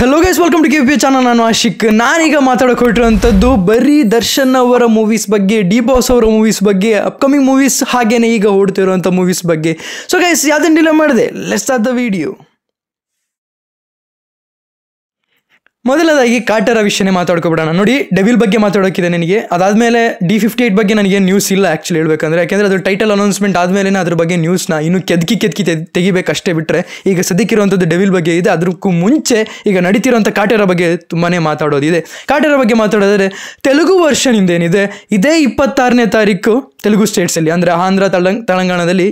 hello guys welcome to K P channel ನಾನು ಆಶಿಕ್ ನಾನೀಗ ಮಾತಾಡೋಕೆ ಹೊರಟಿರುವಂಥದ್ದು ಬರೀ ದರ್ಶನ್ ಅವರ ಮೂವೀಸ್ ಬಗ್ಗೆ ಡಿ ಬಾಸ್ ಅವರ ಮೂವೀಸ್ ಬಗ್ಗೆ ಅಪ್ಕಮಿಂಗ್ ಮೂವೀಸ್ ಹಾಗೇನೆ ಈಗ ಓಡ್ತಿರುವಂಥ ಮೂವೀಸ್ ಬಗ್ಗೆ ಸೊ ಗೈಸ್ ಯಾವುದನ್ನ ಡಿಲೇ ಮಾಡಿದೆ ಲೆಸ್ ಆದ ದ ವಿಡಿಯೋ ಮೊದಲದಾಗಿ ಕಾಟರ ವಿಷಯನೇ ಮಾತಾಡ್ಕೊಬಿಡೋಣ ನೋಡಿ ಡೆವಿಲ್ ಬಗ್ಗೆ ಮಾತಾಡೋಕ್ಕಿದೆ ನನಗೆ ಅದಾದಮೇಲೆ ಡಿ ಫಿಫ್ಟಿ ಏಟ್ ಬಗ್ಗೆ ನನಗೆ ನ್ಯೂಸ್ ಇಲ್ಲ ಆ್ಯಕ್ಚುಲಿ ಹೇಳಬೇಕಂದ್ರೆ ಯಾಕೆಂದರೆ ಅದು ಟೈಟಲ್ ಅನೌನ್ಸ್ಮೆಂಟ್ ಆದಮೇಲೆ ಅದ್ರ ಬಗ್ಗೆ ನ್ಯೂಸ್ನ ಇನ್ನು ಕೆದಕಿ ಕೆದಕಿ ತೆಗಿಬೇಕಷ್ಟೇ ಬಿಟ್ಟರೆ ಈಗ ಸದ್ಯಕ್ಕಿರುವಂಥದ್ದು ಡೆವಿಲ್ ಬಗ್ಗೆ ಇದೆ ಅದಕ್ಕೂ ಮುಂಚೆ ಈಗ ನಡೀತಿರುವಂಥ ಕಾಟರ ಬಗ್ಗೆ ತುಂಬಾ ಮಾತಾಡೋದಿದೆ ಕಾಟರ ಬಗ್ಗೆ ಮಾತಾಡೋದಾದರೆ ತೆಲುಗು ವರ್ಷನ್ ಏನಿದೆ ಇದೇ ಇಪ್ಪತ್ತಾರನೇ ತಾರೀಕು ತೆಲುಗು ಸ್ಟೇಟ್ಸಲ್ಲಿ ಅಂದರೆ ಆಂಧ್ರ ತಲಂಗ್ ತೆಲಂಗಾಣದಲ್ಲಿ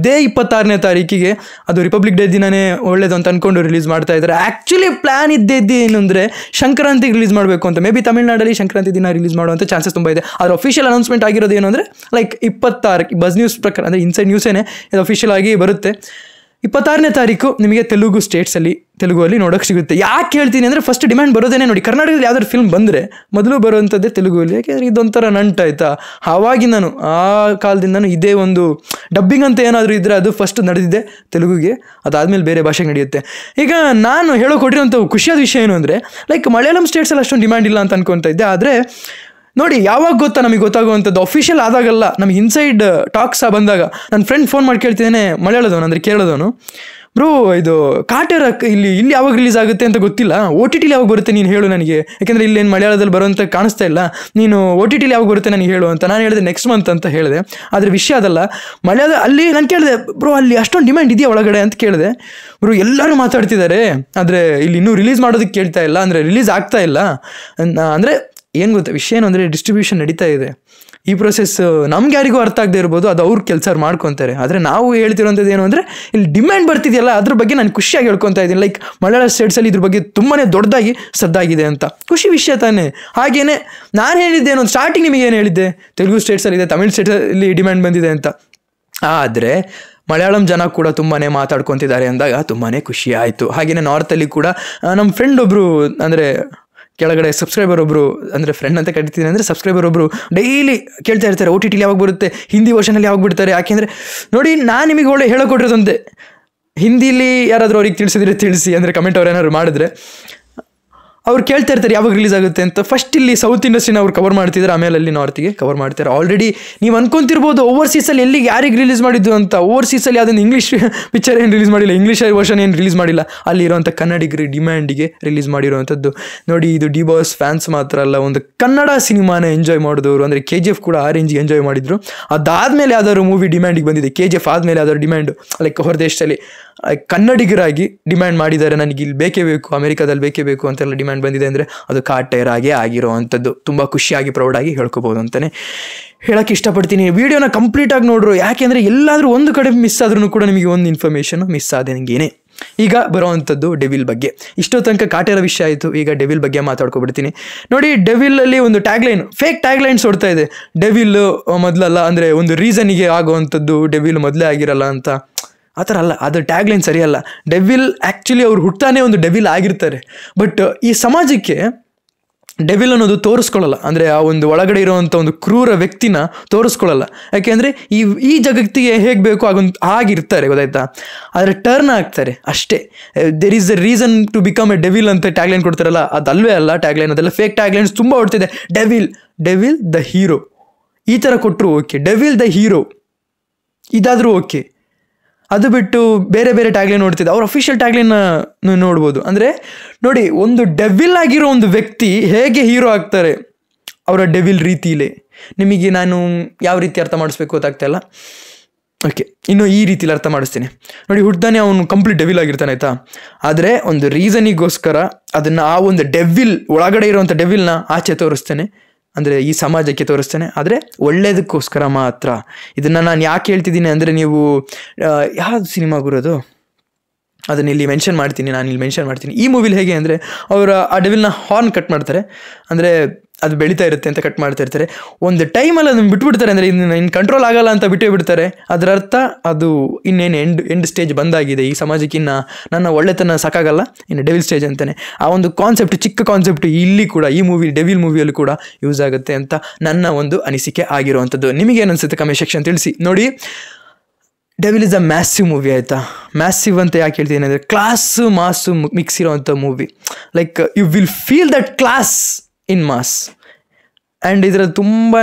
ಇದೇ ಇಪ್ಪತ್ತಾರನೇ ತಾರೀಕಿಗೆ ಅದು ರಿಪಬ್ಲಿಕ್ ಡೇ ದಿನನೇ ಒಳ್ಳೇದು ಅಂತ ಅಂದ್ಕೊಂಡು ರಿಲೀಸ್ ಮಾಡ್ತಾ ಇದ್ದಾರೆ ಆ್ಯಕ್ಚುಲಿ ಪ್ಲ್ಯಾನ್ ಇದ್ದೇ ಅಂದರೆ ಸಂಕ್ರಾಂತಿಗೆ ರಿಲೀಸ್ ಮಾಡಬೇಕು ಅಂತ ಮೇ ಬಿ ತಮಿಳ್ನಾಡಲ್ಲಿ ಸಂಕ್ರಾಂತಿ ದಿನ ರಿಲೀಸ್ ಮಾಡುವಂಥ ಚಾನ್ಸಸ್ ತುಂಬ ಇದೆ ಆದರೆ ಅಫಿಷಿಯಲ್ ಅನೌನ್ಸ್ಮೆಂಟ್ ಆಗಿರೋದು ಏನು ಅಂದರೆ ಲೈಕ್ ಇಪ್ಪತ್ತಾರಕ್ಕೆ ಬಸ್ ನ್ಯೂಸ್ ಪ್ರಕಾರ ಅಂದರೆ ಇನ್ಸೈಡ್ ನ್ಯೂಸೇನೆ ಇದು ಅಫಿಷಿಯಲ್ ಆಗಿ ಬರುತ್ತೆ ಇಪ್ಪತ್ತಾರನೇ ತಾರೀಕು ನಿಮಗೆ ತೆಲುಗು ಸ್ಟೇಟ್ಸಲ್ಲಿ ಅಲ್ಲಿ ನೋಡೋಕೆ ಸಿಗುತ್ತೆ ಯಾಕೆ ಹೇಳ್ತೀನಿ ಅಂದರೆ ಫಸ್ಟ್ ಡಿಮ್ಯಾಂಡ್ ಬರೋದೇ ನೋಡಿ ಕರ್ನಾಟಕದಲ್ಲಿ ಯಾವ್ದಾದ್ರು ಫಿಲ್ಮ್ ಬಂದರೆ ಮೊದಲು ಬರುವಂಥದ್ದೇ ತೆಲುಗುವಲ್ಲಿ ಯಾಕೆಂದರೆ ಇದೊಂಥರ ನಂಟು ಆಯಿತಾ ನಾನು ಆ ಕಾಲದಿಂದನೂ ಇದೇ ಒಂದು ಡಬ್ಬಿಂಗ್ ಅಂತ ಏನಾದರೂ ಇದ್ದರೆ ಅದು ಫಸ್ಟ್ ನಡೆದಿದೆ ತೆಲುಗುಗೆ ಅದಾದಮೇಲೆ ಬೇರೆ ಭಾಷೆಗೆ ನಡೆಯುತ್ತೆ ಈಗ ನಾನು ಹೇಳೋ ಕೊಟ್ಟಿರೋಂಥ ಖುಷಿಯಾದ ವಿಷಯ ಏನು ಅಂದರೆ ಲೈಕ್ ಮಲಯಾಳಂ ಸ್ಟೇಟ್ಸಲ್ಲಿ ಅಷ್ಟೊಂದು ಡಿಮ್ಯಾಂಡ್ ಇಲ್ಲ ಅಂತ ಅನ್ಕೊತಾ ಇದ್ದೆ ಆದರೆ ನೋಡಿ ಯಾವಾಗ ಗೊತ್ತಾ ನಮಗೆ ಗೊತ್ತಾಗುವಂಥದ್ದು ಅಫಿಷಿಯಲ್ ಆದಾಗಲ್ಲ ನಮ್ಗೆ ಇನ್ಸೈಡ್ ಟಾಕ್ಸ್ ಬಂದಾಗ ನನ್ನ ಫ್ರೆಂಡ್ ಫೋನ್ ಮಾಡಿ ಕೇಳ್ತಿದ್ದೇನೆ ಮಲಯಾಳದವನು ಅಂದರೆ ಕೇರಳದವನು ಬ್ರೋ ಇದು ಕಾಟರ ಇಲ್ಲಿ ಇಲ್ಲಿ ಯಾವಾಗ ರಿಲೀಸ್ ಆಗುತ್ತೆ ಅಂತ ಗೊತ್ತಿಲ್ಲ ಓ ಟಿ ಟಿಲಿ ಯಾವಾಗ ಬರುತ್ತೆ ನೀನು ಹೇಳು ನನಗೆ ಯಾಕೆಂದರೆ ಇಲ್ಲೇನು ಮಲಯಾಳದಲ್ಲಿ ಬರೋಂಥ ಕಾಣಿಸ್ತಾ ಇಲ್ಲ ನೀನು ಓ ಟಿ ಟಿಲಿ ಯಾವಾಗ ಬರುತ್ತೆ ನನಗೆ ಹೇಳು ಅಂತ ನಾನು ಹೇಳಿದೆ ನೆಕ್ಸ್ಟ್ ಮಂತ್ ಅಂತ ಹೇಳಿದೆ ಆದರೆ ವಿಷಯ ಅದಲ್ಲ ಮಲಯಾಳ ಅಲ್ಲಿ ನಾನು ಕೇಳಿದೆ ಬ್ರೋ ಅಲ್ಲಿ ಅಷ್ಟೊಂದು ಡಿಮ್ಯಾಂಡ್ ಇದೆಯಾ ಒಳಗಡೆ ಅಂತ ಕೇಳಿದೆ ಬ್ರೋ ಎಲ್ಲರೂ ಮಾತಾಡ್ತಿದ್ದಾರೆ ಆದರೆ ಇಲ್ಲಿ ಇನ್ನೂ ರಿಲೀಸ್ ಮಾಡೋದಕ್ಕೆ ಕೇಳ್ತಾ ಇಲ್ಲ ಅಂದರೆ ರಿಲೀಸ್ ಆಗ್ತಾ ಇಲ್ಲ ಅಂದರೆ ಏನು ಗೊತ್ತಾ ವಿಷಯ ಏನು ಅಂದರೆ ಡಿಸ್ಟ್ರಿಬ್ಯೂಷನ್ ನಡೀತಾ ಇದೆ ಈ ಪ್ರೊಸೆಸ್ ನಮ್ಗೆ ಯಾರಿಗೂ ಅರ್ಥ ಆಗದೆ ಇರ್ಬೋದು ಅದು ಅವ್ರ ಕೆಲಸ ಮಾಡ್ಕೊತಾರೆ ಆದರೆ ನಾವು ಹೇಳ್ತಿರೋಂಥದ್ದು ಏನು ಅಂದರೆ ಇಲ್ಲಿ ಡಿಮ್ಯಾಂಡ್ ಬರ್ತಿದೆಯಲ್ಲ ಅದ್ರ ಬಗ್ಗೆ ನಾನು ಖುಷಿಯಾಗಿ ಹೇಳ್ಕೊತಾ ಇದ್ದೀನಿ ಲೈಕ್ ಮಲಯಾಳ ಸ್ಟೇಟ್ಸಲ್ಲಿ ಇದ್ರ ಬಗ್ಗೆ ತುಂಬಾ ದೊಡ್ಡದಾಗಿ ಸದ್ದಾಗಿದೆ ಅಂತ ಖುಷಿ ವಿಷಯ ತಾನೇ ಹಾಗೇನೆ ನಾನು ಹೇಳಿದ್ದೆ ಒಂದು ಸ್ಟಾರ್ಟಿಂಗ್ ನಿಮಗೆ ಏನು ಹೇಳಿದ್ದೆ ತೆಲುಗು ಸ್ಟೇಟ್ಸಲ್ಲಿದೆ ತಮಿಳ್ ಸ್ಟೇಟ್ಸಲ್ಲಿ ಡಿಮ್ಯಾಂಡ್ ಬಂದಿದೆ ಅಂತ ಆದರೆ ಮಲಯಾಳಂ ಜನ ಕೂಡ ತುಂಬಾ ಮಾತಾಡ್ಕೊತಿದ್ದಾರೆ ಅಂದಾಗ ತುಂಬಾ ಖುಷಿ ಆಯಿತು ಹಾಗೆಯೇ ನಾರ್ತಲ್ಲಿ ಕೂಡ ನಮ್ಮ ಫ್ರೆಂಡ್ ಒಬ್ಬರು ಅಂದರೆ ಕೆಳಗಡೆ ಸಬ್ಸ್ಕ್ರೈಬರ್ ಒಬ್ಬರು ಅಂದರೆ ಫ್ರೆಂಡ್ ಅಂತ ಕರಿತೀನಿ ಅಂದರೆ ಸಬ್ಸ್ಕ್ರೈಬರ್ ಒಬ್ಬರು ಡೈಲಿ ಕೇಳ್ತಾ ಇರ್ತಾರೆ ಒ ಟಿ ಟಿಲಿ ಯಾವಾಗ ಬರುತ್ತೆ ಹಿಂದಿ ವರ್ಷನಲ್ಲಿ ಯಾವಾಗ ಬಿಡ್ತಾರೆ ಯಾಕೆಂದರೆ ನೋಡಿ ನಾನು ನಿಮಗೆ ಒಳ್ಳೆ ಹೇಳಿಕೊಟ್ಟಿರೋದಂತೆ ಹಿಂದಿಲಿ ಯಾರಾದರೂ ಅವ್ರಿಗೆ ತಿಳಿಸಿದ್ರೆ ತಿಳಿಸಿ ಅಂದರೆ ಕಮೆಂಟ್ ಅವ್ರು ಏನಾದ್ರು ಮಾಡಿದ್ರೆ ಅವ್ರು ಕೇಳ್ತಾ ಇರ್ತಾರೆ ಯಾವಾಗ ರಿಲೀಸ್ ಆಗುತ್ತೆ ಅಂತ ಫಸ್ಟ್ ಇಲ್ಲಿ ಸೌತ್ ಇಂಡಸ್ಟ್ರಿನ ಅವ್ರು ಕವರ್ ಮಾಡ್ತಿದ್ರು ಆಮೇಲೆ ಅಲ್ಲಿ ನಾರ್ತಿಗೆ ಕವರ್ ಮಾಡ್ತಾರೆ ಆಲ್ರೆಡಿ ನೀವು ಅನ್ಕೊಂತಿರ್ಬೋದು ಓವರ್ಸೀಸಲ್ಲಿ ಎಲ್ಲಿಗೆ ಯಾರಿಗೆ ರಿಲೀಸ್ ಮಾಡಿದ್ದು ಅಂತ ಓವರ್ಸೀಸಲ್ಲಿ ಅದನ್ನು ಇಂಗ್ಲೀಷ್ ಪಿಕ್ಚರ್ ಏನು ರಿಲೀಸ್ ಮಾಡಿಲ್ಲ ಇಂಗ್ಲೀಷ್ ವರ್ಷನ್ ಏನು ರಿಲೀಸ್ ಮಾಡಿಲ್ಲ ಅಲ್ಲಿರುವಂಥ ಕನ್ನಡಿಗರ ಡಿಮ್ಯಾಂಡಿಗೆ ರಿಲೀಸ್ ಮಾಡಿರುವಂಥದ್ದು ನೋಡಿ ಇದು ಡಿ ಬಾಸ್ ಫ್ಯಾನ್ಸ್ ಮಾತ್ರ ಅಲ್ಲ ಒಂದು ಕನ್ನಡ ಸಿನಿಮಾನ ಎಂಜಾಯ್ ಮಾಡಿದವರು ಅಂದರೆ ಕೆ ಜಿ ಎಫ್ ಕೂಡ ಆ ರೇಂಜಿಗೆ ಎಂಜಾಯ್ ಮಾಡಿದರು ಅದಾದಮೇಲೆ ಯಾವ್ದಾದ್ರು ಮೂವಿ ಡಿಮ್ಯಾಂಡಿಗೆ ಬಂದಿದೆ ಕೆ ಜಿ ಎಫ್ ಆದಮೇಲೆ ಯಾವ್ದಾದ್ರು ಡಿಮ್ಯಾಂಡು ಲೈಕ್ ಹೊರ ದೇಶದಲ್ಲಿ ಕನ್ನಡಿಗರಾಗಿ ಡಿಮ್ಯಾಂಡ್ ಮಾಡಿದ್ದಾರೆ ನನಗೆ ಇಲ್ಲಿ ಬೇಕೇ ಬೇಕು ಅಮೆರಿಕಾದಲ್ಲಿ ಬೇಕೇ ಬೇಕು ಅಂತೆಲ್ಲ ಡಿಮ್ಯಾಂಡ್ ಬಂದಿದೆ ಅಂದರೆ ಅದು ಕಾರ್ ಟೈರ್ ಆಗಿ ಆಗಿರೋವಂಥದ್ದು ತುಂಬ ಖುಷಿಯಾಗಿ ಪ್ರೌಡಾಗಿ ಹೇಳ್ಕೋಬೋದು ಅಂತಲೇ ಹೇಳೋಕ್ಕೆ ಇಷ್ಟಪಡ್ತೀನಿ ವೀಡಿಯೋನ ಕಂಪ್ಲೀಟಾಗಿ ನೋಡ್ರು ಯಾಕೆಂದರೆ ಎಲ್ಲಾದರೂ ಒಂದು ಕಡೆ ಮಿಸ್ ಆದ್ರೂ ಕೂಡ ನಿಮಗೆ ಒಂದು ಇನ್ಫಾರ್ಮೇಷನ್ ಮಿಸ್ ಆದ ನನಗೇನೆ ಈಗ ಬರೋವಂಥದ್ದು ಡೆವಿಲ್ ಬಗ್ಗೆ ಇಷ್ಟೋ ತನಕ ಕಾಟೇರ ವಿಷಯ ಆಯಿತು ಈಗ ಡೆವಿಲ್ ಬಗ್ಗೆ ಮಾತಾಡ್ಕೊಬಿಡ್ತೀನಿ ನೋಡಿ ಅಲ್ಲಿ ಒಂದು ಟ್ಯಾಗ್ಲೈನ್ ಫೇಕ್ ಟ್ಯಾಗ್ಲೈನ್ಸ್ ಓಡ್ತಾ ಇದೆ ಡೆವಿಲ್ ಮೊದಲಲ್ಲ ಅಂದರೆ ಒಂದು ರೀಸನಿಗೆ ಆಗುವಂಥದ್ದು ಡೆವಿಲ್ ಮೊದಲೇ ಆಗಿರಲ್ಲ ಅಂತ ಆ ಥರ ಅಲ್ಲ ಅದು ಟ್ಯಾಗ್ಲೈನ್ ಸರಿಯಲ್ಲ ಡೆವಿಲ್ ಆ್ಯಕ್ಚುಲಿ ಅವ್ರು ಹುಟ್ಟಾನೇ ಒಂದು ಡೆವಿಲ್ ಆಗಿರ್ತಾರೆ ಬಟ್ ಈ ಸಮಾಜಕ್ಕೆ ಡೆವಿಲ್ ಅನ್ನೋದು ತೋರಿಸ್ಕೊಳ್ಳಲ್ಲ ಅಂದರೆ ಆ ಒಂದು ಒಳಗಡೆ ಇರುವಂಥ ಒಂದು ಕ್ರೂರ ವ್ಯಕ್ತಿನ ತೋರಿಸ್ಕೊಳ್ಳಲ್ಲ ಯಾಕೆಂದರೆ ಈ ಈ ಜಗತ್ತಿಗೆ ಹೇಗೆ ಬೇಕು ಹಾಗೊಂದು ಆಗಿರ್ತಾರೆ ಗೊತ್ತಾಯ್ತಾ ಆದರೆ ಟರ್ನ್ ಆಗ್ತಾರೆ ಅಷ್ಟೇ there is a reason to become a devil ಅಂತ ಟ್ಯಾಗ್ಲೈನ್ ಕೊಡ್ತಾರಲ್ಲ ಅದಲ್ವೇ ಅಲ್ಲ ಟ್ಯಾಗ್ಲೈನ್ ಅದೆಲ್ಲ ಫೇಕ್ ಟ್ಯಾಗ್ಲೈನ್ಸ್ ತುಂಬ ಹೊಡ್ತಿದೆ ಡೆವಿಲ್ ಡೆವಿಲ್ ದ ಹೀರೋ ಈ ಥರ ಕೊಟ್ಟರು ಓಕೆ ಡೆವಿಲ್ ದ ಹೀರೋ ಇದಾದರೂ ಓಕೆ ಅದು ಬಿಟ್ಟು ಬೇರೆ ಬೇರೆ ಟ್ಯಾಗ್ಲೈನ್ ನೋಡ್ತಿದ್ದೆ ಅವ್ರ ಅಫಿಷಿಯಲ್ ಟ್ಯಾಗ್ಲೈನ್ ನೋಡ್ಬೋದು ಅಂದರೆ ನೋಡಿ ಒಂದು ಡೆವಿಲ್ ಆಗಿರೋ ಒಂದು ವ್ಯಕ್ತಿ ಹೇಗೆ ಹೀರೋ ಆಗ್ತಾರೆ ಅವರ ಡೆವಿಲ್ ರೀತಿಲಿ ನಿಮಗೆ ನಾನು ಯಾವ ರೀತಿ ಅರ್ಥ ಮಾಡಿಸ್ಬೇಕು ಇಲ್ಲ ಓಕೆ ಇನ್ನು ಈ ರೀತಿಲಿ ಅರ್ಥ ಮಾಡಿಸ್ತೀನಿ ನೋಡಿ ಹುಡ್ತಾನೆ ಅವನು ಕಂಪ್ಲೀಟ್ ಡೆವಿಲ್ ಆಗಿರ್ತಾನೆ ಆಯ್ತಾ ಆದರೆ ಒಂದು ರೀಸನಿಗೋಸ್ಕರ ಅದನ್ನು ಆ ಒಂದು ಡೆವಿಲ್ ಒಳಗಡೆ ಇರುವಂಥ ಡೆವಿಲ್ನ ಆಚೆ ತೋರಿಸ್ತೇನೆ ಅಂದರೆ ಈ ಸಮಾಜಕ್ಕೆ ತೋರಿಸ್ತೇನೆ ಆದರೆ ಒಳ್ಳೆಯದಕ್ಕೋಸ್ಕರ ಮಾತ್ರ ಇದನ್ನು ನಾನು ಯಾಕೆ ಹೇಳ್ತಿದ್ದೀನಿ ಅಂದರೆ ನೀವು ಯಾವುದು ಸಿನಿಮಾ ಗುರೋದು ಅದನ್ನು ಇಲ್ಲಿ ಮೆನ್ಷನ್ ಮಾಡ್ತೀನಿ ನಾನು ಇಲ್ಲಿ ಮೆನ್ಷನ್ ಮಾಡ್ತೀನಿ ಈ ಮೂವಿಲಿ ಹೇಗೆ ಅಂದರೆ ಅವರ ಆ ಡೆವಿಲ್ನ ಹಾರ್ನ್ ಕಟ್ ಮಾಡ್ತಾರೆ ಅಂದರೆ ಅದು ಬೆಳೀತಾ ಇರುತ್ತೆ ಅಂತ ಕಟ್ ಮಾಡ್ತಾ ಇರ್ತಾರೆ ಒಂದು ಟೈಮಲ್ಲಿ ಅದನ್ನು ಬಿಟ್ಬಿಡ್ತಾರೆ ಅಂದರೆ ಇನ್ನು ಇನ್ನು ಕಂಟ್ರೋಲ್ ಆಗಲ್ಲ ಅಂತ ಬಿಟ್ಟೇ ಬಿಡ್ತಾರೆ ಅದರ ಅರ್ಥ ಅದು ಇನ್ನೇನು ಎಂಡ್ ಎಂಡ್ ಸ್ಟೇಜ್ ಬಂದಾಗಿದೆ ಈ ಸಮಾಜಕ್ಕಿನ್ನ ನನ್ನ ಒಳ್ಳೆತನ ಸಾಕಾಗಲ್ಲ ಇನ್ನು ಡೆವಿಲ್ ಸ್ಟೇಜ್ ಅಂತಲೇ ಆ ಒಂದು ಕಾನ್ಸೆಪ್ಟ್ ಚಿಕ್ಕ ಕಾನ್ಸೆಪ್ಟ್ ಇಲ್ಲಿ ಕೂಡ ಈ ಮೂವಿ ಡೆವಿಲ್ ಮೂವಿಯಲ್ಲೂ ಕೂಡ ಯೂಸ್ ಆಗುತ್ತೆ ಅಂತ ನನ್ನ ಒಂದು ಅನಿಸಿಕೆ ಆಗಿರುವಂಥದ್ದು ನಿಮಗೇನು ಅನಿಸುತ್ತೆ ಕಮೆಂಟ್ ಸೆಕ್ಷನ್ ತಿಳಿಸಿ ನೋಡಿ devil is a massive movie ಆಯಿತಾ ಮ್ಯಾಸಿವ್ ಅಂತ ಯಾಕೆ ಹೇಳ್ತೀನಿ ಅಂದರೆ ಕ್ಲಾಸು ಮಾಸು ಮಿಕ್ಸ್ ಇರೋವಂಥ movie like you will feel that class in mass and ಇದರ ತುಂಬಾ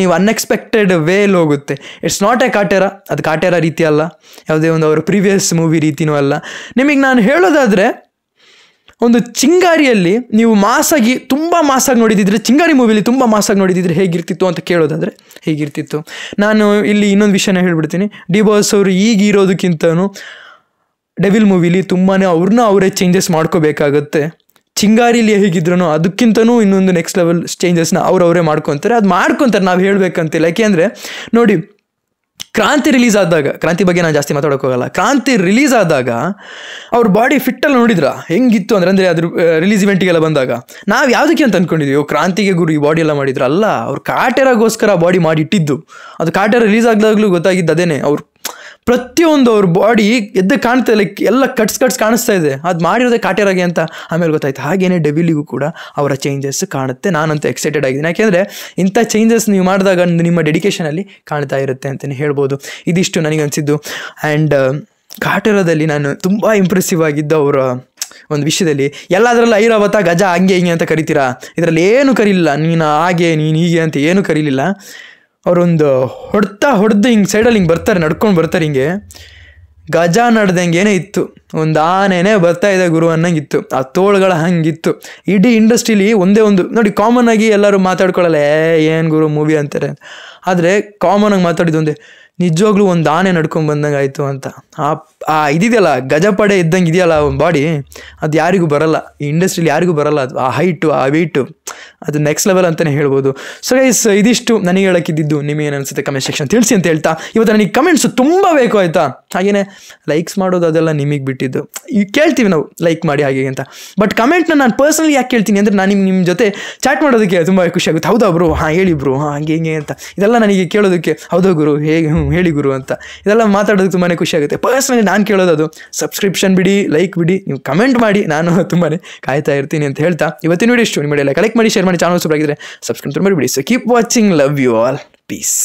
ನೀವು ಅನ್ಎಕ್ಸ್ಪೆಕ್ಟೆಡ್ ವೇಲ್ ಹೋಗುತ್ತೆ ಇಟ್ಸ್ ನಾಟ್ ಎ ಕಾಟೇರ ಅದು ಕಾಟೇರ ರೀತಿ ಅಲ್ಲ ಯಾವುದೇ ಒಂದು ಅವರ ಪ್ರೀವಿಯಸ್ ಮೂವಿ ರೀತಿನೂ ಅಲ್ಲ ನಿಮಗೆ ನಾನು ಹೇಳೋದಾದರೆ ಒಂದು ಚಿಂಗಾರಿಯಲ್ಲಿ ನೀವು ಮಾಸಾಗಿ ತುಂಬ ಮಾಸಾಗಿ ನೋಡಿದಿದ್ರೆ ಚಿಂಗಾರಿ ಮೂವಿಲಿ ತುಂಬ ಮಾಸಾಗಿ ನೋಡಿದಿದ್ರೆ ಹೇಗಿರ್ತಿತ್ತು ಅಂತ ಕೇಳೋದಾದರೆ ಹೇಗಿರ್ತಿತ್ತು ನಾನು ಇಲ್ಲಿ ಇನ್ನೊಂದು ವಿಷಯನ ಹೇಳ್ಬಿಡ್ತೀನಿ ಡಿ ಬಾಸ್ ಅವರು ಈಗ ಇರೋದಕ್ಕಿಂತನೂ ಡೆವಿಲ್ ಮೂವಿಲಿ ತುಂಬಾ ಅವ್ರನ್ನ ಅವರೇ ಚೇಂಜಸ್ ಮಾಡ್ಕೋಬೇಕಾಗುತ್ತೆ ಚಿಂಗಾರಿಲಿ ಹೇಗಿದ್ರು ಅದಕ್ಕಿಂತನೂ ಇನ್ನೊಂದು ನೆಕ್ಸ್ಟ್ ಲೆವೆಲ್ ಚೇಂಜಸ್ನ ಅವರೇ ಮಾಡ್ಕೊತಾರೆ ಅದು ಮಾಡ್ಕೊತಾರೆ ನಾವು ಹೇಳಬೇಕಂತಿಲ್ಲ ಯಾಕೆಂದರೆ ನೋಡಿ ಕ್ರಾಂತಿ ರಿಲೀಸ್ ಆದಾಗ ಕ್ರಾಂತಿ ಬಗ್ಗೆ ನಾನು ಜಾಸ್ತಿ ಮಾತಾಡೋಕ್ಕಾಗಲ್ಲ ಕ್ರಾಂತಿ ರಿಲೀಸ್ ಆದಾಗ ಅವ್ರ ಬಾಡಿ ಫಿಟ್ಟಲ್ಲಿ ನೋಡಿದ್ರ ಹೆಂಗಿತ್ತು ಅಂದ್ರೆ ಅಂದರೆ ಅದ್ರ ರಿಲೀಸ್ ಇವೆಂಟಿಗೆಲ್ಲ ಬಂದಾಗ ನಾವು ಯಾವುದಕ್ಕೆ ಅಂತ ಓ ಕ್ರಾಂತಿಗೆ ಗುರು ಈ ಬಾಡಿ ಎಲ್ಲ ಮಾಡಿದ್ರು ಅಲ್ಲ ಅವ್ರು ಕಾಟೆರಾಗೋಸ್ಕರ ಬಾಡಿ ಮಾಡಿ ಇಟ್ಟಿದ್ದು ಅದು ಕಾಟೆರ ರಿಲೀಸ್ ಆಗ್ದಾಗ್ಲೂ ಗೊತ್ತಾಗಿದ್ದು ಅದೇನೆ ಅವ್ರು ಪ್ರತಿಯೊಂದು ಅವ್ರ ಬಾಡಿ ಎದ್ದು ಕಾಣ್ತಾ ಲೈಕ್ ಎಲ್ಲ ಕಟ್ಸ್ ಕಟ್ಸ್ ಕಾಣಿಸ್ತಾ ಇದೆ ಅದು ಮಾಡಿರೋದೆ ಕಾಟೇರಾಗೆ ಅಂತ ಆಮೇಲೆ ಗೊತ್ತಾಯ್ತು ಹಾಗೇನೆ ಡೆಬಿಲಿಗೂ ಕೂಡ ಅವರ ಚೇಂಜಸ್ ಕಾಣುತ್ತೆ ನಾನಂತೂ ಎಕ್ಸೈಟೆಡ್ ಆಗಿದ್ದೀನಿ ಯಾಕೆಂದರೆ ಇಂಥ ಚೇಂಜಸ್ ನೀವು ಮಾಡಿದಾಗ ನಿಮ್ಮ ಡೆಡಿಕೇಷನಲ್ಲಿ ಕಾಣ್ತಾ ಇರುತ್ತೆ ಅಂತಲೇ ಹೇಳ್ಬೋದು ಇದಿಷ್ಟು ನನಗೆ ಅನಿಸಿದ್ದು ಆ್ಯಂಡ್ uh, ಕಾಟೇರದಲ್ಲಿ ನಾನು ತುಂಬ ಇಂಪ್ರೆಸಿವ್ ಆಗಿದ್ದ ಅವರ ಒಂದು ವಿಷಯದಲ್ಲಿ ಎಲ್ಲದರಲ್ಲೂ ಐರಾವತ ಗಜ ಹಂಗೆ ಹಿಂಗೆ ಅಂತ ಕರಿತೀರಾ ಇದರಲ್ಲಿ ಏನು ಕರೀಲಿಲ್ಲ ನೀನು ಹಾಗೆ ನೀನು ಹೀಗೆ ಅಂತ ಏನು ಕರೀಲಿಲ್ಲ ಅವರೊಂದು ಹೊಡ್ತಾ ಹೊಡೆದು ಹಿಂಗೆ ಸೈಡಲ್ಲಿ ಹಿಂಗೆ ಬರ್ತಾರೆ ನಡ್ಕೊಂಡು ಬರ್ತಾರೆ ಹಿಂಗೆ ಗಜ ಏನೇ ಇತ್ತು ಒಂದು ಆನೆನೇ ಬರ್ತಾ ಇದೆ ಗುರು ಅನ್ನಂಗಿತ್ತು ಆ ತೋಳುಗಳ ಹಂಗಿತ್ತು ಇಡೀ ಇಂಡಸ್ಟ್ರೀಲಿ ಒಂದೇ ಒಂದು ನೋಡಿ ಕಾಮನ್ ಆಗಿ ಎಲ್ಲರೂ ಮಾತಾಡ್ಕೊಳ್ಳಲ್ಲ ಏನು ಗುರು ಮೂವಿ ಅಂತಾರೆ ಆದರೆ ಕಾಮನ್ ಆಗಿ ಮಾತಾಡಿದ್ದು ಒಂದೇ ನಿಜವಾಗ್ಲೂ ಒಂದು ಆನೆ ನಡ್ಕೊಂಡು ಬಂದಂಗೆ ಆಯಿತು ಅಂತ ಆ ಆ ಇದಿದೆಯಲ್ಲ ಗಜಪಡೆ ಇದ್ದಂಗೆ ಇದೆಯಲ್ಲ ಒಂದು ಬಾಡಿ ಅದು ಯಾರಿಗೂ ಬರಲ್ಲ ಈ ಇಂಡಸ್ಟ್ರೀಲಿ ಯಾರಿಗೂ ಬರಲ್ಲ ಅದು ಆ ಹೈಟು ಆ ವೆಯ್ಟು ಅದು ನೆಕ್ಸ್ಟ್ ಲೆವೆಲ್ ಅಂತಲೇ ಹೇಳ್ಬೋದು ಸೊ ಗೈಸ್ ಇದಿಷ್ಟು ನನಗೆ ಹೇಳಕ್ಕಿದ್ದು ನಿಮಗೆ ಅನಿಸುತ್ತೆ ಕಮೆಂಟ್ ಸೆಕ್ಷನ್ ತಿಳಿಸಿ ಅಂತ ಹೇಳ್ತಾ ಇವತ್ತು ನನಗೆ ಕಮೆಂಟ್ಸ್ ತುಂಬ ಬೇಕು ಆಯಿತಾ ಹಾಗೆಯೇ ಲೈಕ್ಸ್ ಮಾಡೋದು ಅದೆಲ್ಲ ನಿಮಗೆ ಬಿಟ್ಟಿದ್ದು ಈ ಕೇಳ್ತೀವಿ ನಾವು ಲೈಕ್ ಮಾಡಿ ಹಾಗೆ ಅಂತ ಬಟ್ ಕಮೆಂಟ್ನ ನಾನು ಪರ್ಸ್ನಲಿ ಯಾಕೆ ಕೇಳ್ತೀನಿ ಅಂದರೆ ನಾನು ನಿಮ್ಮ ಜೊತೆ ಚಾಟ್ ಮಾಡೋದಕ್ಕೆ ತುಂಬ ಖುಷಿ ಆಗುತ್ತೆ ಹೌದಾ ಬ್ರೋ ಹಾಂ ಹೇಳಿ ಬ್ರೋ ಹಾಂ ಹಂಗೆ ಹಿಂಗೆ ಅಂತ ಇದೆಲ್ಲ ನನಗೆ ಕೇಳೋದಕ್ಕೆ ಹೌದಾ ಗುರು ಹೇಗೆ ಹ್ಞೂ ಹೇಳಿ ಗುರು ಅಂತ ಇದೆಲ್ಲ ಮಾತಾಡೋದಕ್ಕೆ ತುಂಬಾ ಖುಷಿ ಆಗುತ್ತೆ ಪರ್ಸನಲಿ ನಾನು ಕೇಳೋದು ಅದು ಸಬ್ಸ್ಕ್ರಿಪ್ಷನ್ ಬಿಡಿ ಲೈಕ್ ಬಿಡಿ ನೀವು ಕಮೆಂಟ್ ಮಾಡಿ ನಾನು ತುಂಬಾ ಕಾಯ್ತಾ ಇರ್ತೀನಿ ಅಂತ ಹೇಳ್ತಾ ಇವತ್ತಿನ ವಿಡಿಯೋ ಇಷ್ಟು ನಿಮ್ಮ ಎಲ್ಲ ಕಲೆಕ್ಟ್ ಮಾಡಿ ಶೇರ್ ಮಾಡಿ ಚಾನಲ್ ಸಬ್ಸ್ಕ್ರೈಬ್ ಆಗಿದ್ರೆ ಸಬ್ಸ್ಕ್ರೈಬ್ ಬಿಡಿ so keep watching love you all piece